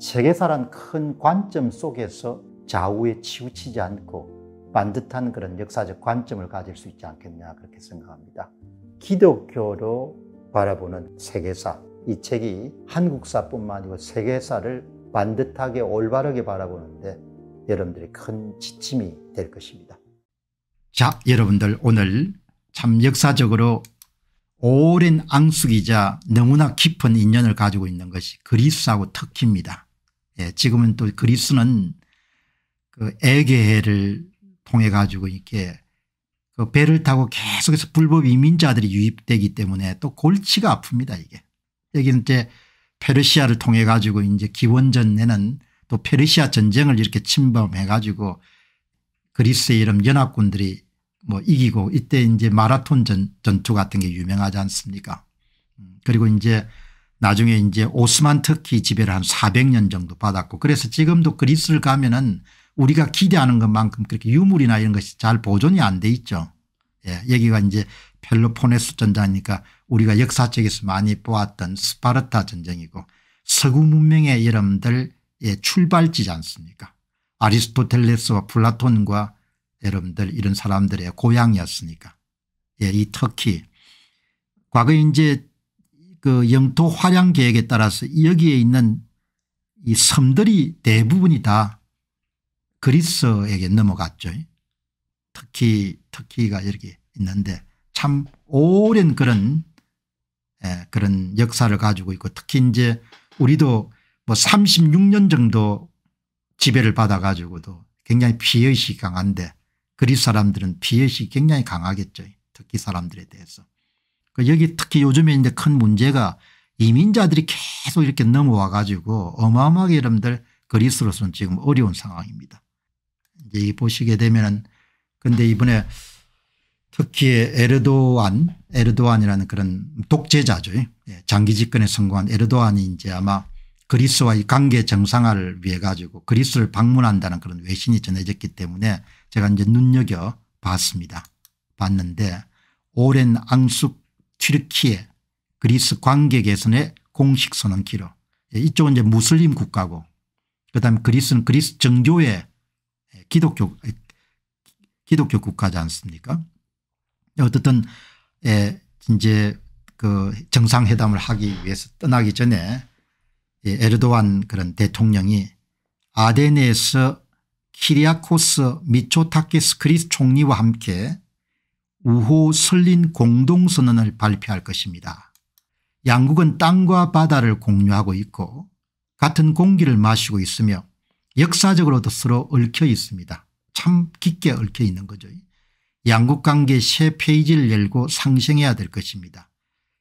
세계사란 큰 관점 속에서 좌우에 치우치지 않고 반듯한 그런 역사적 관점을 가질 수 있지 않겠냐 그렇게 생각합니다. 기독교로 바라보는 세계사 이 책이 한국사뿐만 아니고 세계사를 반듯하게 올바르게 바라보는데 여러분들이 큰 지침이 될 것입니다. 자 여러분들 오늘 참 역사적으로 오랜 앙숙이자 너무나 깊은 인연을 가지고 있는 것이 그리스하고 터키입니다. 예, 지금은 또 그리스는 그 에게해를 통해 가지고 이렇게 그 배를 타고 계속해서 불법 이민자들이 유입되기 때문에 또 골치가 아픕니다 이게. 여기는 이제 페르시아를 통해 가지고 이제 기원전에는 또 페르시아 전쟁을 이렇게 침범해 가지고 그리스의 이런 연합군들이 뭐 이기고 이때 이제 마라톤 전투 같은 게 유명하지 않습니까 음, 그리고 이제 나중에 이제 오스만 터키 지배를 한 400년 정도 받았고 그래서 지금도 그리스를 가면은 우리가 기대하는 것만큼 그렇게 유물이나 이런 것이 잘 보존이 안 돼 있죠. 예. 여기가 이제 펠로폰네스 전쟁이니까 우리가 역사책에서 많이 보았던 스파르타 전쟁이고 서구 문명의 여러분들 예, 출발지지 않습니까 아리스토텔레스와 플라톤과 여러분들 이런 사람들의 고향이었으니까 예, 이 터키 과거에 이제 그 영토 활양 계획에 따라서 여기에 있는 이 섬들이 대부분이 다 그리스에게 넘어갔죠. 특히 터키가 이렇게 있는데 참 오랜 그런 예, 그런 역사를 가지고 있고 특히 이제 우리도 뭐 36년 정도 지배를 받아 가지고도 굉장히 비의식이 강한데 그리스 사람들은 비의식이 굉장히 강하겠죠. 특히 사람들에 대해서. 그 여기 특히 요즘에 이제 큰 문제가 이민자들이 계속 이렇게 넘어와 가지고 어마어마하게 여러분들 그리스로서는 지금 어려운 상황입니다. 이제 보시게 되면은 근데 이번에 특히 에르도안 에르도안이라는 그런 독재자죠. 예, 장기 집권에 성공한 에르도안이 이제 아마 그리스와의 관계 정상화를 위해 가지고 그리스를 방문한다는 그런 외신이 전해졌기 때문에 제가 이제 눈여겨 봤습니다. 봤는데 오랜 앙숙 튀르키예 그리스 관계 개선의 공식 선언 기로 예, 이쪽은 이제 무슬림 국가고 그다음에 그리스는 그리스 정교의 예, 기독교 예, 기독교 국가지 않습니까? 어쨌든 이제 그 정상회담을 하기 위해서 떠나기 전에 에르도안 그런 대통령이 아데네에서 키리아코스 미초타키스 그리스 총리와 함께 우호 설린 공동선언을 발표할 것입니다. 양국은 땅과 바다를 공유하고 있고 같은 공기를 마시고 있으며 역사적으로도 서로 얽혀 있습니다. 참 깊게 얽혀 있는 거죠. 양국 관계 새 페이지를 열고 상생해야 될 것입니다.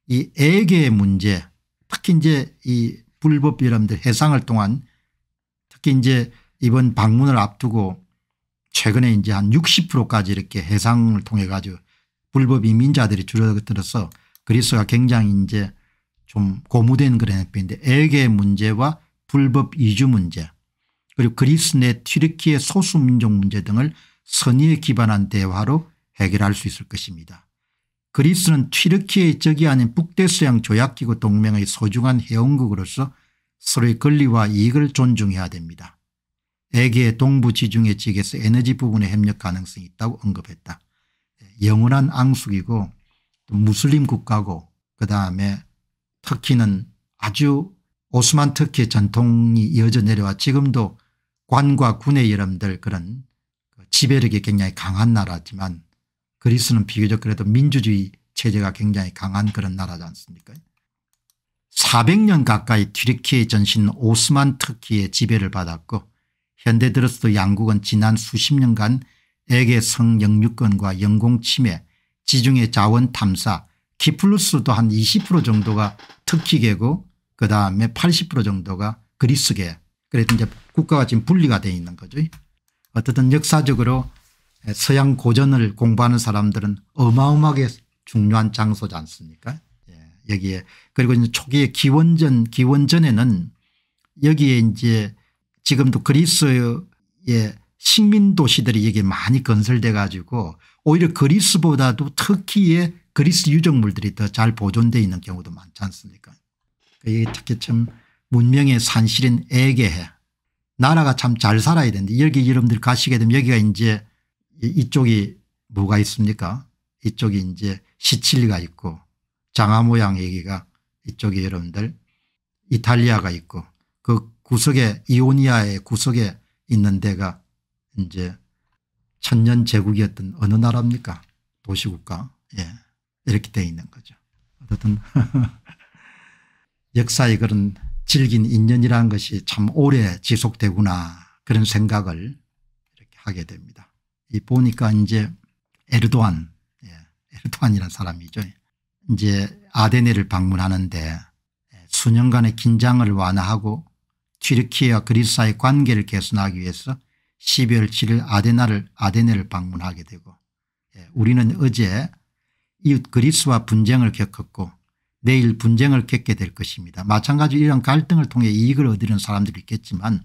이 애계의 문제 특히 이제 이 불법 여러분들 해상을 통한 특히 이제 이번 방문을 앞두고 최근에 이제 한 60%까지 이렇게 해상을 통해 가지고 불법 이민자들이 줄어들어서 그리스가 굉장히 이제 좀 고무된 그런 형편인데 애계 문제와 불법 이주 문제 그리고 그리스 내 튀르키의 소수민족 문제 등을 선의에 기반한 대화로 해결할 수 있을 것입니다. 그리스는 튀르키의 적이 아닌 북대서양 조약기구 동맹의 소중한 회원국으로서 서로의 권리와 이익을 존중해야 됩니다. 에게의 동부 지중해 지역에서 에너지 부분에 협력 가능성이 있다고 언급했다. 영원한 앙숙이고 무슬림 국가고 그다음에 터키는 아주 오스만 터키의 전통이 이어져 내려와 지금도 관과 군의 여러분들 그런 그 지배력이 굉장히 강한 나라지만 그리스는 비교적 그래도 민주주의 체제가 굉장히 강한 그런 나라지 않습니까 400년 가까이 튀르키의 전신 오스만 터키의 지배를 받았고 현대 들어서도 양국은 지난 수십 년간 애게 성영유권과 영공침해 지중해 자원 탐사 키플루스도 한 20% 정도가 터키계고 그다음에 80% 정도가 그리스계 그래서 이제 국가가 지금 분리가 되어 있는 거죠. 어쨌든 역사적으로 서양 고전을 공부하는 사람들은 어마어마하게 중요한 장소지 않습니까 예. 여기에 그리고 이제 초기에 기원전 기원전에는 여기에 이제 지금도 그리스의 식민 도시들이 여기 많이 건설돼 가지고 오히려 그리스보다도 터키의 그리스 유적물들이 더 잘 보존되어 있는 경우도 많지 않습니까 이게 그 특히 참 문명의 산실인 에게 나라가 참 잘 살아야 되는데 여기 여러분들 가시게 되면 여기가 이제 이쪽이 뭐가 있습니까 이쪽이 이제 시칠리가 있고 장화 모양 얘기가 이쪽에 여러분들 이탈리아가 있고 그 구석에 이오니아의 구석에 있는 데가 이제 천년 제국이었던 어느 나라입니까? 도시국가. 예. 이렇게 돼 있는 거죠. 어쨌든 역사의 그런 질긴 인연이라는 것이 참 오래 지속되구나 그런 생각을 이렇게 하게 됩니다. 이 보니까 이제 에르도안, 예. 에르도안이라는 사람이죠. 이제 아데네를 방문하는데 수년간의 긴장을 완화하고 튀르키와 그리스 사이 관계를 개선하기 위해서 12월 7일 아데나를 아데네를 방문하게 되고 예, 우리는 어제 이웃 그리스와 분쟁을 겪었고 내일 분쟁을 겪게 될 것입니다. 마찬가지로 이런 갈등을 통해 이익을 얻으려는 사람들이 있겠지만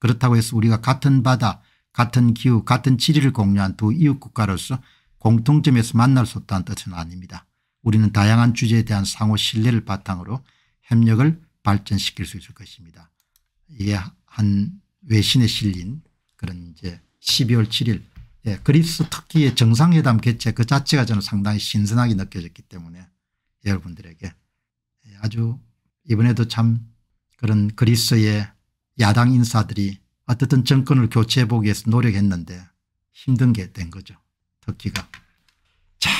그렇다고 해서 우리가 같은 바다 같은 기후 같은 지리를 공유한 두 이웃 국가로서 공통점에서 만날 수 없다는 뜻은 아닙니다. 우리는 다양한 주제에 대한 상호 신뢰를 바탕으로 협력을 발전시킬 수 있을 것입니다. 이게 한 외신에 실린 그런 이제 12월 7일 예, 그리스 특기의 정상회담 개최 그 자체가 저는 상당히 신선하게 느껴졌기 때문에 여러분들에게 예, 아주 이번에도 참 그런 그리스의 야당 인사들이 어떻든 정권을 교체해 보기 위해서 노력했는데 힘든 게 된 거죠. 터키가. 자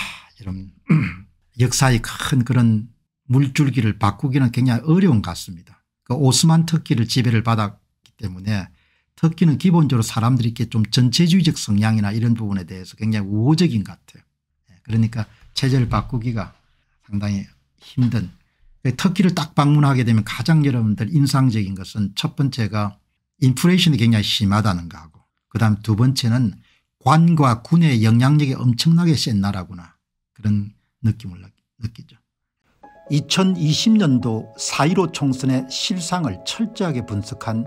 이런 역사의 큰 그런 물줄기를 바꾸기는 굉장히 어려운 것 같습니다. 그 오스만 터키를 지배를 받았기 때문에 터키는 기본적으로 사람들이 이렇게 좀 전체주의적 성향이나 이런 부분에 대해서 굉장히 우호적인 것 같아요. 예, 그러니까 체제를 바꾸기가 상당히 힘든 그러니까 터키를 딱 방문하게 되면 가장 여러분들 인상적인 것은 첫 번째가 인플레이션이 굉장히 심하다는 거하고 그다음 두 번째는 관과 군의 영향력이 엄청나게 센 나라구나 그런 느낌을 느끼죠. 2020년도 4.15 총선의 실상을 철저하게 분석한